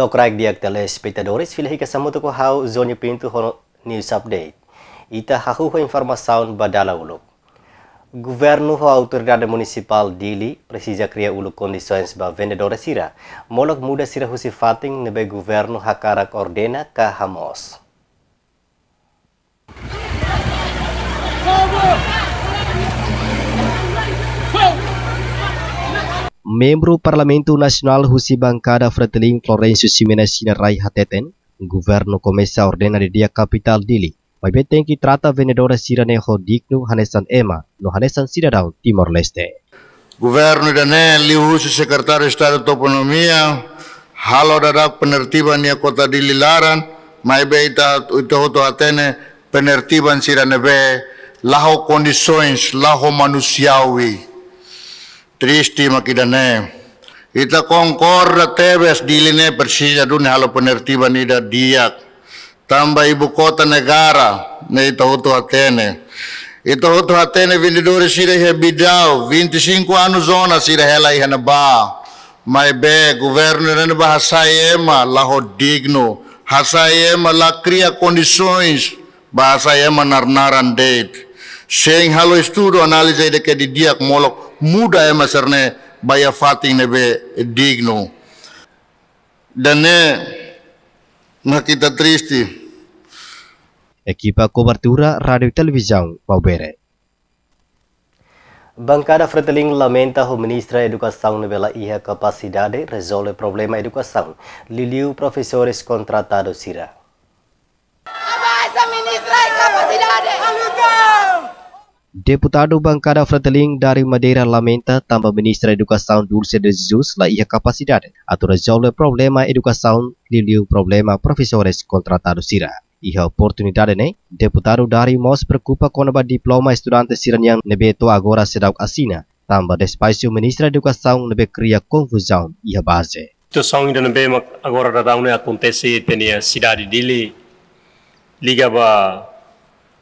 Lokraik diak telespectadores, filha que samuto ko hau zonyo pinto hono news update. Ita hahu informação badala uluk. Gubernur ho autoridade municipal Dili precisa kria ulu condições para vendedores sira. Molok muda sira husifating nebe gubernur hakarak ordena ka hamos. membro Parlamento Nacional Husibancada Fratelin Florencio Simenacina Rai Hateten, governo começa Ordena ordenar dia capital dele, mas bem que trata vendedora Siranejo Digno Hanesan Ema, no Hanesan Cidadão Timor-Leste. Governo Danelli, Husi Secretário de Estado de Autonomia, halo dadak penertiban ya kota dililaran, laran, beita itu hoto atene penertiban Siranebe, laho condições, laho manusiawi tristi makidane ita kongkor da tebes diline persija dunia halo penertiban ida diak tambah ibu kota negara ne ita hutu hatene ita hutu hatene vindidore sire he bidau 25 anu zona sire hela ihana ba mai be governo ne bahasa ema laho digno hasa ema la cria condições bahasa ema narnaran date Seng halo Studio analisa ida ke didiak molok muda e ya, maserne baya fatih ne be digno dane kita tristi ekipa cobertura radio e mau baubere Bancada Frateling lamenta o ministro da Educação revela a capacidade resolve o problema edukasang Liliu professores contratados irá. Avança, ministra, capacidade! Deputado Bancada Fratelling dari Madeira lamenta tanpa ministra Educação Dulce de Jesus la ia capacidade a resolver problema educação liliu problema profesores contratados sira. Iha oportunidade ne, deputado dari MOS berkupa com diploma estudante siran yang nebeto agora sedau asina, tambah despacio ministra Educação nebe cria confusão iha base. Situação ainda nebe agora da daune acontece tenia cidade dili, liga ba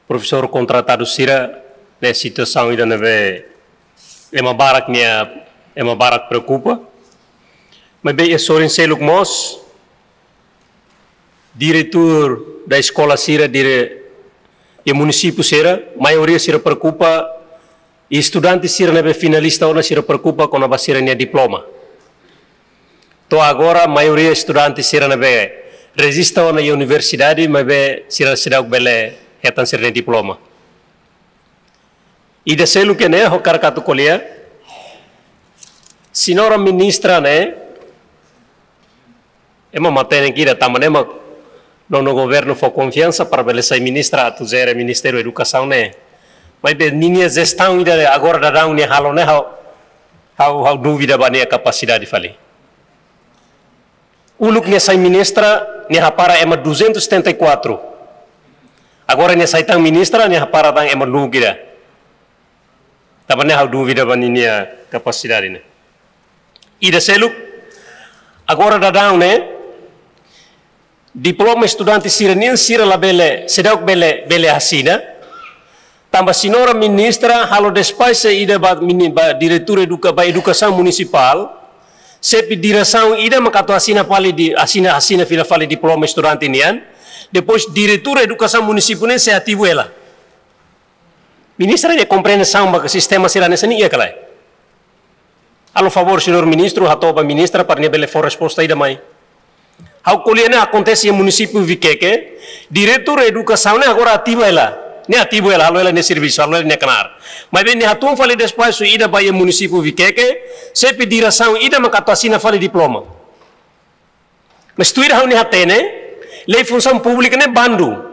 profesor contratado sira né, situação ainda não é, é uma barra que minha, é uma barra que preocupa. Mas bem, eu sou Rinsei Lucmos, diretor da escola Cira dire, e município Cira, maioria Cira preocupa, e estudante Cira não é finalista ou não Cira preocupa com a Cira nem diploma. Então agora a maioria estudante Cira não é resistam na universidade, mas Cira será o belo retan Cira nem diploma. E desse que né, o cara que colher, senhora ministra, né, é uma matéria que está, mas não no governo for confiança para ver se ministra, tu zera Ministério da Educação, né, mas ninguém gestão agora dá um halo, né, hau, dúvida bane a capacidade falei. Uluk nessa ministra, né, para ema 274. Agora nessa então ministra, né, para é uma lugira. tabane how do vida baninia ini. E. ida seluk agora da ne diploma estudante sirenian sira la bele sedauk bele bele hasina tambah sinora ministra halo despaise ida ba mini ba diretura educa ba educação municipal sepi direção ida makato asina pali di asina asina fila fali diploma estudante nian depois diretura educação municipal se sehati ela Ministra de compreensão ba sistema sirane seni ia kalai. Alo favor, senhor ministro, hatou ba ministra par nebele for resposta ida mai. Hau kuliana acontece em município Viqueque, diretor educação ne agora ativo ela. Ne ativo ela, alo ela ne serviço, alo ela ne canar. Mas bem, ne hatum fale depois su ida ba município Viqueque, se pediração ida makatuasina fale diploma. Mas tu ira hau ne hatene, lei função pública ne bandu.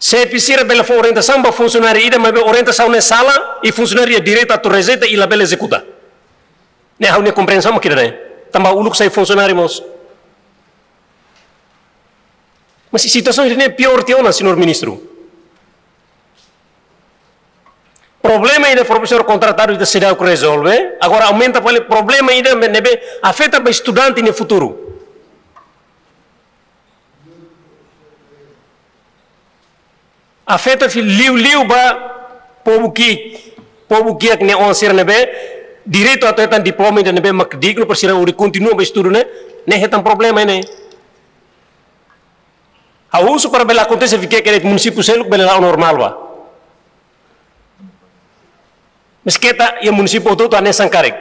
Se a bela for orientação para funcionário ida, mas orientação na sala e funcionário direta a tu receita e lá bela executa. Né, há uma compreensão que né? Também o sai funcionário mos. Mas a situação é pior que ona, senhor ministro. Problema ainda professor contratado da cidade que resolve. Agora aumenta para problema ainda afeta para estudante no futuro. afeta fi Liu Liu ba pobu ki pobu ki ak ne on sir ne be direito ato etan diploma ne be mak digno per sira uri be studu ne ne hetan problema ne a uso para bela acontece fique que município seluk bela normal ba mesketa ya município to ane sankarek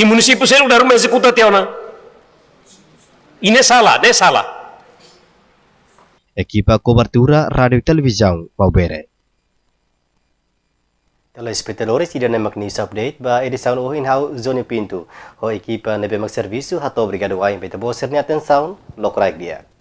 e município seluk darum executa teona ine sala ne sala equipa copertura radio e televisão Maubere. Telespectadores tidak nemak news update ba edição o inhau zone pintu. Ho equipa nebe mak servisu hato brigado wain peta bosernya ten sound lokrak dia.